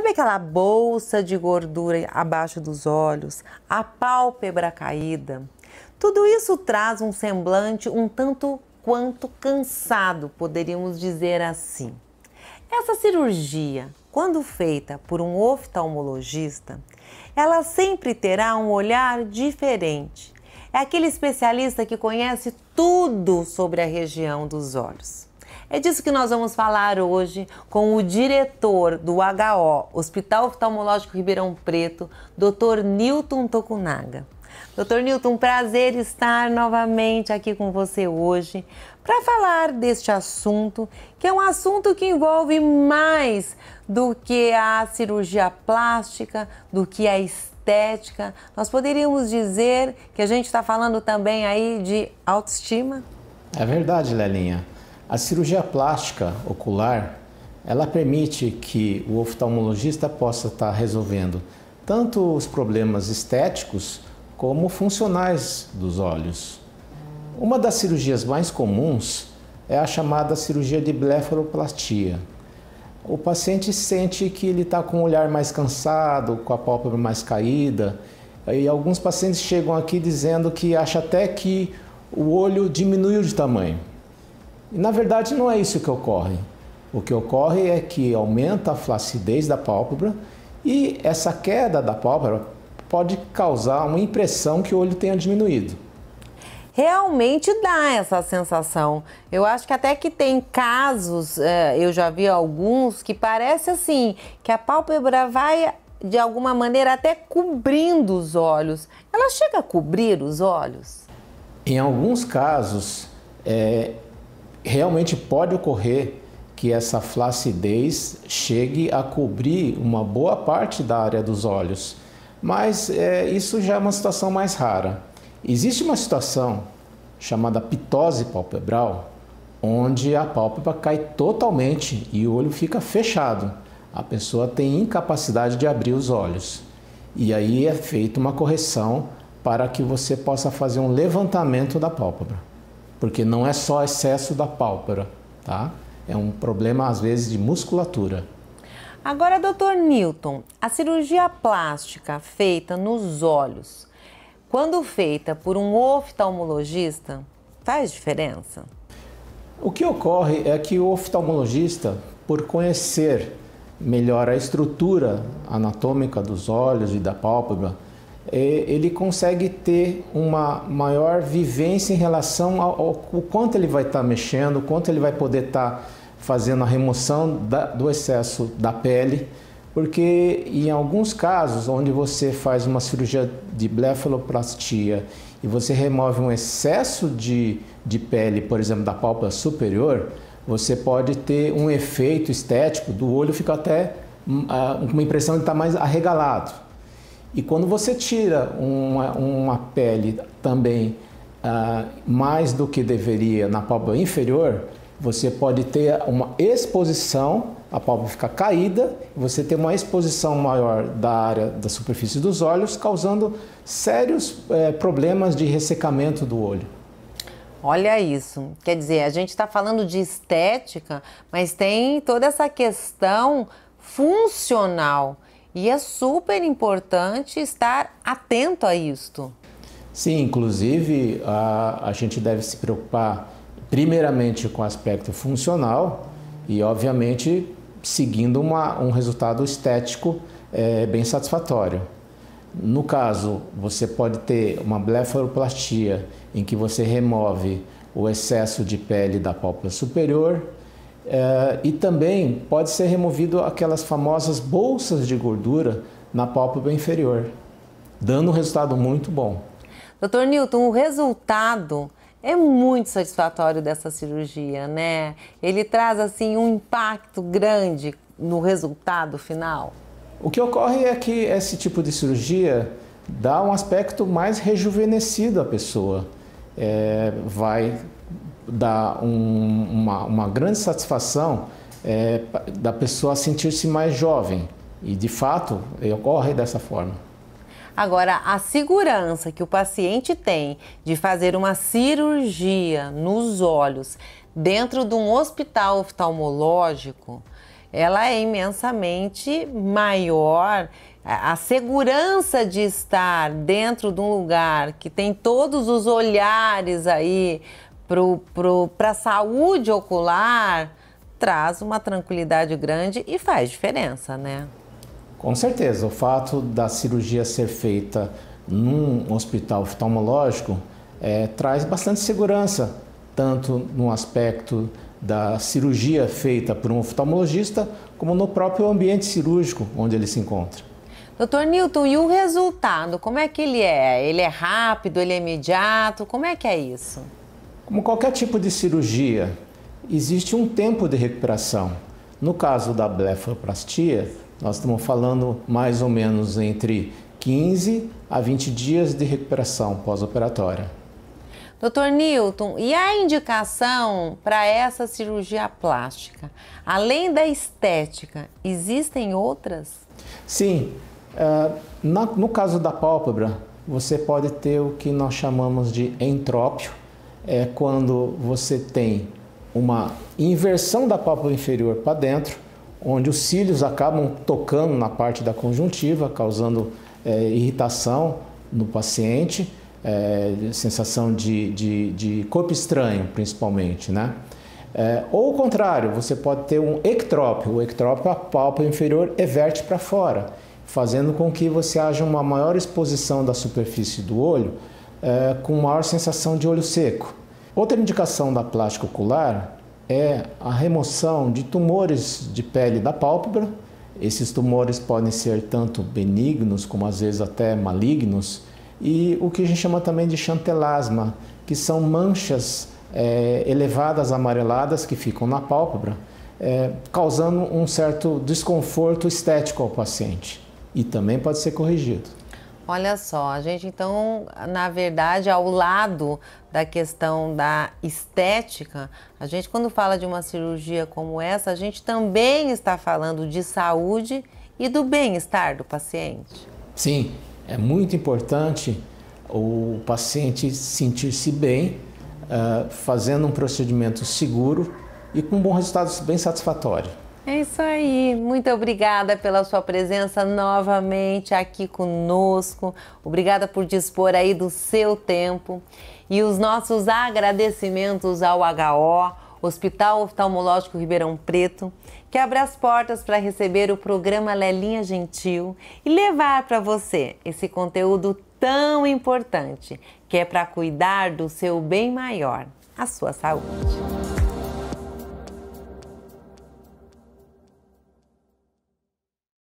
Sabe aquela bolsa de gordura abaixo dos olhos, a pálpebra caída? Tudo isso traz um semblante um tanto quanto cansado, poderíamos dizer assim. Essa cirurgia, quando feita por um oftalmologista, ela sempre terá um olhar diferente. É aquele especialista que conhece tudo sobre a região dos olhos. É disso que nós vamos falar hoje com o diretor do HO, Hospital Oftalmológico Ribeirão Preto, Dr. Newton Tokunaga. Dr. Newton, prazer estar novamente aqui com você hoje para falar deste assunto, que é um assunto que envolve mais do que a cirurgia plástica, do que a estética. Nós poderíamos dizer que a gente está falando também aí de autoestima? É verdade, Lelinha. A cirurgia plástica ocular, ela permite que o oftalmologista possa estar resolvendo tanto os problemas estéticos como funcionais dos olhos. Uma das cirurgias mais comuns é a chamada cirurgia de blefaroplastia. O paciente sente que ele está com o olhar mais cansado, com a pálpebra mais caída, e alguns pacientes chegam aqui dizendo que acha até que o olho diminuiu de tamanho e Na verdade, não é isso que ocorre. O que ocorre é que aumenta a flacidez da pálpebra e essa queda da pálpebra pode causar uma impressão que o olho tenha diminuído. Realmente dá essa sensação. Eu acho que até que tem casos, é, eu já vi alguns, que parece assim, que a pálpebra vai de alguma maneira até cobrindo os olhos. Ela chega a cobrir os olhos? Em alguns casos, é, realmente pode ocorrer que essa flacidez chegue a cobrir uma boa parte da área dos olhos, mas é, isso já é uma situação mais rara. Existe uma situação chamada pitose palpebral, onde a pálpebra cai totalmente e o olho fica fechado. A pessoa tem incapacidade de abrir os olhos. E aí é feita uma correção para que você possa fazer um levantamento da pálpebra porque não é só excesso da pálpebra, tá? É um problema às vezes de musculatura. Agora, doutor Newton, a cirurgia plástica feita nos olhos, quando feita por um oftalmologista, faz diferença? O que ocorre é que o oftalmologista, por conhecer melhor a estrutura anatômica dos olhos e da pálpebra, é, ele consegue ter uma maior vivência em relação ao, ao quanto ele vai estar tá mexendo, quanto ele vai poder estar tá fazendo a remoção da, do excesso da pele, porque em alguns casos onde você faz uma cirurgia de blefaloplastia e você remove um excesso de, de pele, por exemplo, da pálpebra superior, você pode ter um efeito estético do olho ficar até hum, uma impressão de estar tá mais arregalado. E quando você tira uma, uma pele também ah, mais do que deveria na pálpebra inferior, você pode ter uma exposição, a pálpebra fica caída, você tem uma exposição maior da área da superfície dos olhos, causando sérios eh, problemas de ressecamento do olho. Olha isso. Quer dizer, a gente está falando de estética, mas tem toda essa questão funcional. E é super importante estar atento a isto. Sim, inclusive a, a gente deve se preocupar primeiramente com o aspecto funcional e, obviamente, seguindo uma, um resultado estético é, bem satisfatório. No caso, você pode ter uma blefaroplastia em que você remove o excesso de pele da pálpebra superior, é, e também pode ser removido aquelas famosas bolsas de gordura na pálpebra inferior, dando um resultado muito bom. Dr. Newton, o resultado é muito satisfatório dessa cirurgia, né? Ele traz assim um impacto grande no resultado final. O que ocorre é que esse tipo de cirurgia dá um aspecto mais rejuvenescido à pessoa. É, vai dá um, uma, uma, grande satisfação é, da pessoa sentir-se mais jovem. E de fato, ocorre dessa forma. Agora, a segurança que o paciente tem de fazer uma cirurgia nos olhos dentro de um hospital oftalmológico, ela é imensamente maior. A segurança de estar dentro de um lugar que tem todos os olhares aí para a saúde ocular, traz uma tranquilidade grande e faz diferença, né? Com certeza. O fato da cirurgia ser feita num hospital oftalmológico é, traz bastante segurança, tanto no aspecto da cirurgia feita por um oftalmologista, como no próprio ambiente cirúrgico onde ele se encontra. Doutor Newton, e o resultado, como é que ele é? Ele é rápido, ele é imediato, como é que é isso? Como qualquer tipo de cirurgia, existe um tempo de recuperação. No caso da blefaroplastia, nós estamos falando mais ou menos entre 15 a 20 dias de recuperação pós-operatória. Doutor Newton, e a indicação para essa cirurgia plástica? Além da estética, existem outras? Sim. Eh, no caso da pálpebra, você pode ter o que nós chamamos de entrópio, é quando você tem uma inversão da pálpebra inferior para dentro, onde os cílios acabam tocando na parte da conjuntiva, causando é, irritação no paciente, é, sensação de, de, de, corpo estranho, principalmente, né? É, ou o contrário, você pode ter um ectrópio. O ectrópio, a pálpebra inferior everte para fora, fazendo com que você haja uma maior exposição da superfície do olho, é, com maior sensação de olho seco. Outra indicação da plástica ocular é a remoção de tumores de pele da pálpebra. Esses tumores podem ser tanto benignos como às vezes até malignos e o que a gente chama também de chantelasma, que são manchas é, elevadas amareladas que ficam na pálpebra, é, causando um certo desconforto estético ao paciente e também pode ser corrigido. Olha só, a gente então, na verdade, ao lado da questão da estética, a gente quando fala de uma cirurgia como essa, a gente também está falando de saúde e do bem-estar do paciente. Sim, é muito importante o paciente sentir-se bem, uh, fazendo um procedimento seguro e com um bom resultado bem satisfatório. É isso aí. Muito obrigada pela sua presença novamente aqui conosco. Obrigada por dispor aí do seu tempo. E os nossos agradecimentos ao HO, Hospital Oftalmológico Ribeirão Preto, que abre as portas para receber o programa Lelinha Gentil e levar para você esse conteúdo tão importante, que é para cuidar do seu bem maior, a sua saúde.